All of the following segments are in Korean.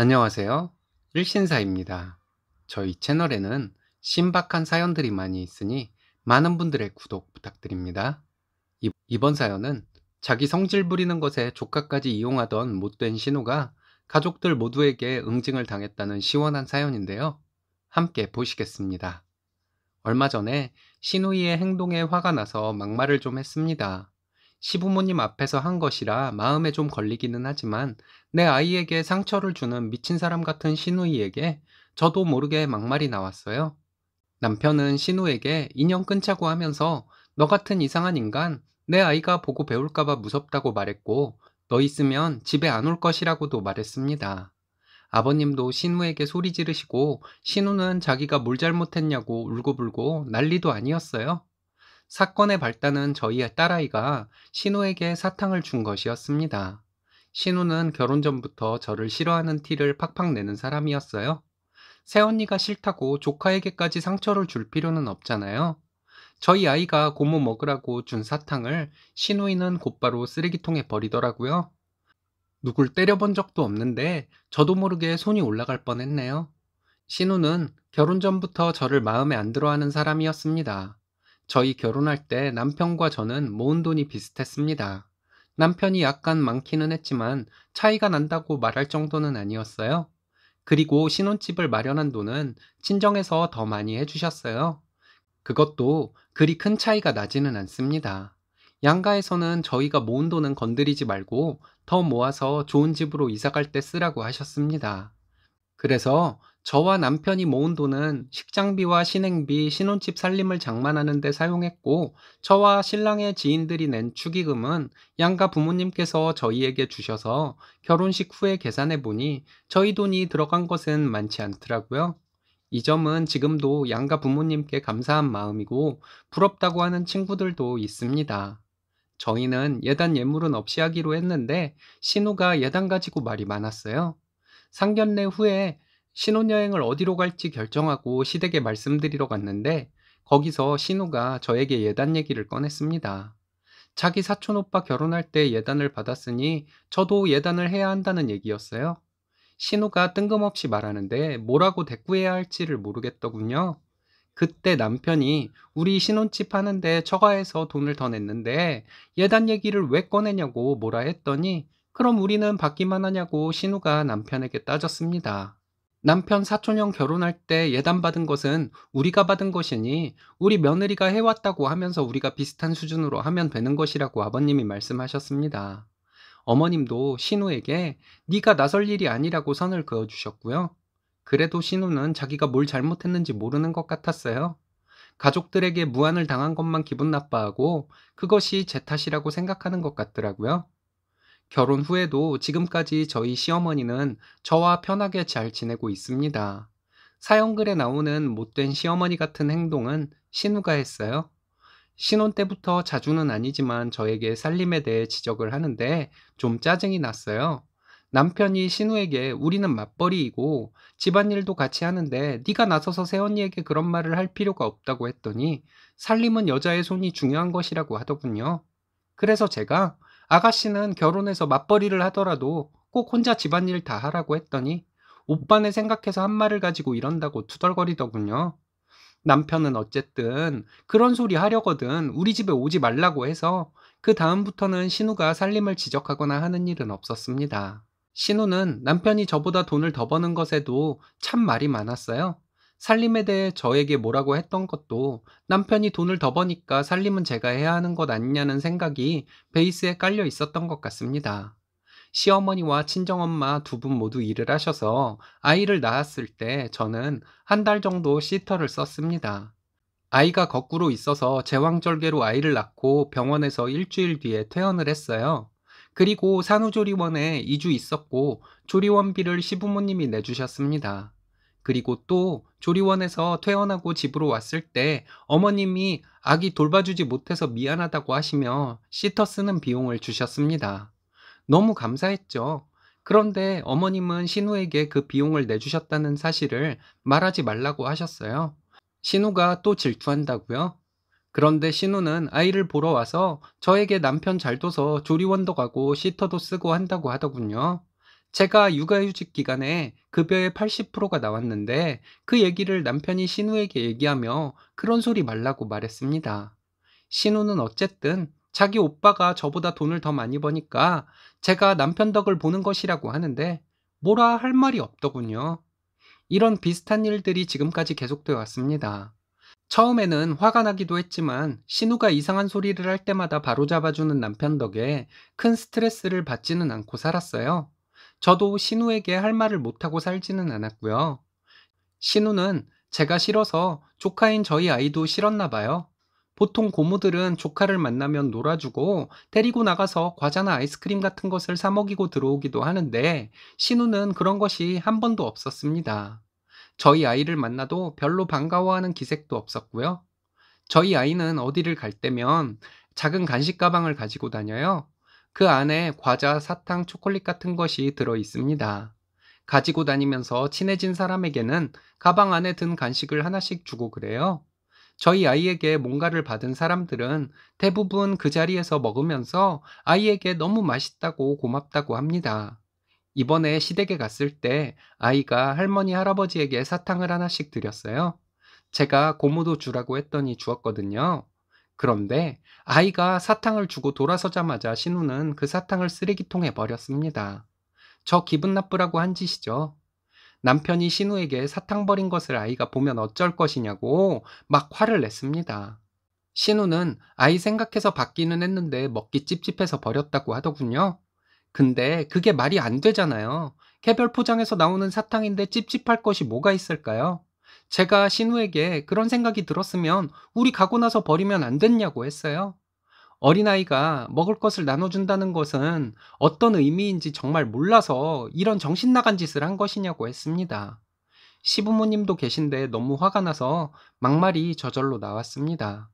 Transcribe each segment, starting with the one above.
안녕하세요. 일신사입니다. 저희 채널에는 신박한 사연들이 많이 있으니 많은 분들의 구독 부탁드립니다. 이번 사연은 자기 성질 부리는 것에 조카까지 이용하던 못된 신우가 가족들 모두에게 응징을 당했다는 시원한 사연인데요. 함께 보시겠습니다. 얼마 전에 신우이의 행동에 화가 나서 막말을 좀 했습니다. 시부모님 앞에서 한 것이라 마음에 좀 걸리기는 하지만 내 아이에게 상처를 주는 미친 사람 같은 신우이에게 저도 모르게 막말이 나왔어요. 남편은 신우에게 인형 끊자고 하면서 너 같은 이상한 인간 내 아이가 보고 배울까봐 무섭다고 말했고 너 있으면 집에 안 올 것이라고도 말했습니다. 아버님도 신우에게 소리 지르시고 신우는 자기가 뭘 잘못했냐고 울고불고 난리도 아니었어요. 사건의 발단은 저희의 딸아이가 신우에게 사탕을 준 것이었습니다. 신우는 결혼 전부터 저를 싫어하는 티를 팍팍 내는 사람이었어요. 새언니가 싫다고 조카에게까지 상처를 줄 필요는 없잖아요. 저희 아이가 고모 먹으라고 준 사탕을 신우이는 곧바로 쓰레기통에 버리더라고요. 누굴 때려본 적도 없는데 저도 모르게 손이 올라갈 뻔했네요. 신우는 결혼 전부터 저를 마음에 안 들어하는 사람이었습니다. 저희 결혼할 때 남편과 저는 모은 돈이 비슷했습니다. 남편이 약간 많기는 했지만 차이가 난다고 말할 정도는 아니었어요. 그리고 신혼집을 마련한 돈은 친정에서 더 많이 해주셨어요. 그것도 그리 큰 차이가 나지는 않습니다. 양가에서는 저희가 모은 돈은 건드리지 말고 더 모아서 좋은 집으로 이사 갈 때 쓰라고 하셨습니다. 그래서 저와 남편이 모은 돈은 식장비와 신행비, 신혼집 살림을 장만하는 데 사용했고, 저와 신랑의 지인들이 낸 축의금은 양가 부모님께서 저희에게 주셔서 결혼식 후에 계산해 보니 저희 돈이 들어간 것은 많지 않더라고요. 이 점은 지금도 양가 부모님께 감사한 마음이고, 부럽다고 하는 친구들도 있습니다. 저희는 예단 예물은 없이 하기로 했는데, 신우가 예단 가지고 말이 많았어요. 상견례 후에 신혼여행을 어디로 갈지 결정하고 시댁에 말씀드리러 갔는데 거기서 신우가 저에게 예단 얘기를 꺼냈습니다. 자기 사촌 오빠 결혼할 때 예단을 받았으니 저도 예단을 해야 한다는 얘기였어요. 신우가 뜬금없이 말하는데 뭐라고 대꾸해야 할지를 모르겠더군요. 그때 남편이 우리 신혼집 하는데 처가에서 돈을 더 냈는데 예단 얘기를 왜 꺼내냐고 뭐라 했더니 그럼 우리는 받기만 하냐고 신우가 남편에게 따졌습니다. 남편 사촌형 결혼할 때 예단받은 것은 우리가 받은 것이니 우리 며느리가 해왔다고 하면서 우리가 비슷한 수준으로 하면 되는 것이라고 아버님이 말씀하셨습니다. 어머님도 신우에게 네가 나설 일이 아니라고 선을 그어주셨고요. 그래도 신우는 자기가 뭘 잘못했는지 모르는 것 같았어요. 가족들에게 무안을 당한 것만 기분 나빠하고 그것이 제 탓이라고 생각하는 것 같더라고요. 결혼 후에도 지금까지 저희 시어머니는 저와 편하게 잘 지내고 있습니다. 사연글에 나오는 못된 시어머니 같은 행동은 신우가 했어요. 신혼 때부터 자주는 아니지만 저에게 살림에 대해 지적을 하는데 좀 짜증이 났어요. 남편이 신우에게 우리는 맞벌이이고 집안일도 같이 하는데 네가 나서서 새언니에게 그런 말을 할 필요가 없다고 했더니 살림은 여자의 손이 중요한 것이라고 하더군요. 그래서 제가 아가씨는 결혼해서 맞벌이를 하더라도 꼭 혼자 집안일 다 하라고 했더니 오빠네 생각해서 한 말을 가지고 이런다고 투덜거리더군요. 남편은 어쨌든 그런 소리 하려거든 우리 집에 오지 말라고 해서 그 다음부터는 신우가 살림을 지적하거나 하는 일은 없었습니다. 신우는 남편이 저보다 돈을 더 버는 것에도 참 말이 많았어요. 살림에 대해 저에게 뭐라고 했던 것도 남편이 돈을 더 버니까 살림은 제가 해야 하는 것 아니냐는 생각이 베이스에 깔려 있었던 것 같습니다. 시어머니와 친정엄마 두 분 모두 일을 하셔서 아이를 낳았을 때 저는 한 달 정도 시터를 썼습니다. 아이가 거꾸로 있어서 제왕절개로 아이를 낳고 병원에서 일주일 뒤에 퇴원을 했어요. 그리고 산후조리원에 2주 있었고 조리원비를 시부모님이 내주셨습니다. 그리고 또 조리원에서 퇴원하고 집으로 왔을 때 어머님이 아기 돌봐주지 못해서 미안하다고 하시며 시터 쓰는 비용을 주셨습니다. 너무 감사했죠. 그런데 어머님은 신우에게 그 비용을 내주셨다는 사실을 말하지 말라고 하셨어요. 신우가 또 질투한다고요? 그런데 신우는 아이를 보러 와서 저에게 남편 잘 둬서 조리원도 가고 시터도 쓰고 한다고 하더군요. 제가 육아휴직 기간에 급여의 80%가 나왔는데 그 얘기를 남편이 신우에게 얘기하며 그런 소리 말라고 말했습니다. 신우는 어쨌든 자기 오빠가 저보다 돈을 더 많이 버니까 제가 남편 덕을 보는 것이라고 하는데 뭐라 할 말이 없더군요. 이런 비슷한 일들이 지금까지 계속되어 왔습니다. 처음에는 화가 나기도 했지만 신우가 이상한 소리를 할 때마다 바로잡아주는 남편 덕에 큰 스트레스를 받지는 않고 살았어요. 저도 신우에게 할 말을 못하고 살지는 않았고요. 신우는 제가 싫어서 조카인 저희 아이도 싫었나 봐요. 보통 고모들은 조카를 만나면 놀아주고 데리고 나가서 과자나 아이스크림 같은 것을 사 먹이고 들어오기도 하는데 신우는 그런 것이 한 번도 없었습니다. 저희 아이를 만나도 별로 반가워하는 기색도 없었고요. 저희 아이는 어디를 갈 때면 작은 간식 가방을 가지고 다녀요. 그 안에 과자, 사탕, 초콜릿 같은 것이 들어 있습니다. 가지고 다니면서 친해진 사람에게는 가방 안에 든 간식을 하나씩 주고 그래요. 저희 아이에게 뭔가를 받은 사람들은 대부분 그 자리에서 먹으면서 아이에게 너무 맛있다고 고맙다고 합니다. 이번에 시댁에 갔을 때 아이가 할머니 할아버지에게 사탕을 하나씩 드렸어요. 제가 고모도 주라고 했더니 주었거든요. 그런데 아이가 사탕을 주고 돌아서자마자 신우는 그 사탕을 쓰레기통에 버렸습니다. 저 기분 나쁘라고 한 짓이죠. 남편이 신우에게 사탕 버린 것을 아이가 보면 어쩔 것이냐고 막 화를 냈습니다. 신우는 아이 생각해서 받기는 했는데 먹기 찝찝해서 버렸다고 하더군요. 근데 그게 말이 안 되잖아요. 개별 포장에서 나오는 사탕인데 찝찝할 것이 뭐가 있을까요? 제가 신우에게 그런 생각이 들었으면 우리 가고 나서 버리면 안 됐냐고 했어요. 어린아이가 먹을 것을 나눠준다는 것은 어떤 의미인지 정말 몰라서 이런 정신 나간 짓을 한 것이냐고 했습니다. 시부모님도 계신데 너무 화가 나서 막말이 저절로 나왔습니다.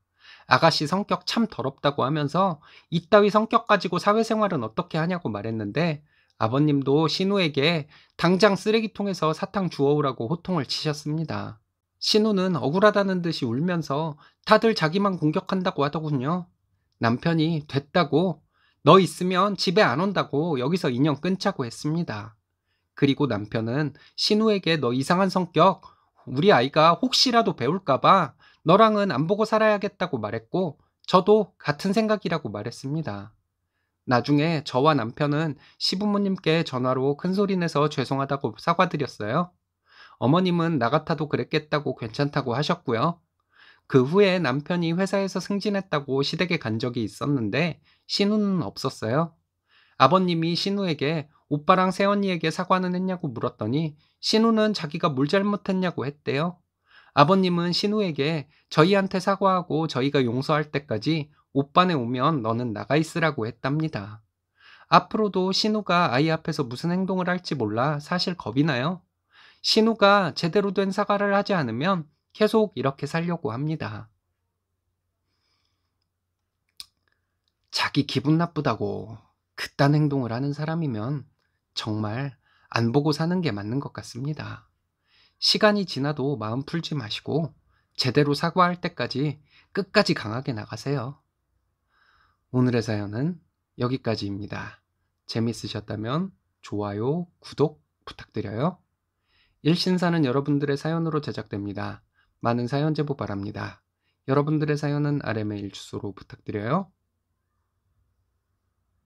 아가씨 성격 참 더럽다고 하면서 이따위 성격 가지고 사회생활은 어떻게 하냐고 말했는데 아버님도 신우에게 당장 쓰레기통에서 사탕 주워오라고 호통을 치셨습니다. 신우는 억울하다는 듯이 울면서 다들 자기만 공격한다고 하더군요. 남편이 됐다고 너 있으면 집에 안 온다고 여기서 인연 끊자고 했습니다. 그리고 남편은 신우에게 너 이상한 성격 우리 아이가 혹시라도 배울까봐 너랑은 안 보고 살아야겠다고 말했고 저도 같은 생각이라고 말했습니다. 나중에 저와 남편은 시부모님께 전화로 큰소리 내서 죄송하다고 사과드렸어요. 어머님은 나 같아도 그랬겠다고 괜찮다고 하셨고요. 그 후에 남편이 회사에서 승진했다고 시댁에 간 적이 있었는데 신우는 없었어요. 아버님이 신우에게 오빠랑 새언니에게 사과는 했냐고 물었더니 신우는 자기가 뭘 잘못했냐고 했대요. 아버님은 신우에게 저희한테 사과하고 저희가 용서할 때까지 오빠네 오면 너는 나가 있으라고 했답니다. 앞으로도 신우가 아이 앞에서 무슨 행동을 할지 몰라 사실 겁이 나요. 신우가 제대로 된 사과를 하지 않으면 계속 이렇게 살려고 합니다. 자기 기분 나쁘다고 그딴 행동을 하는 사람이면 정말 안 보고 사는 게 맞는 것 같습니다. 시간이 지나도 마음 풀지 마시고 제대로 사과할 때까지 끝까지 강하게 나가세요. 오늘의 사연은 여기까지입니다. 재밌으셨다면 좋아요, 구독 부탁드려요. 일신사는 여러분들의 사연으로 제작됩니다. 많은 사연 제보 바랍니다. 여러분들의 사연은 아래 메일 주소로 부탁드려요.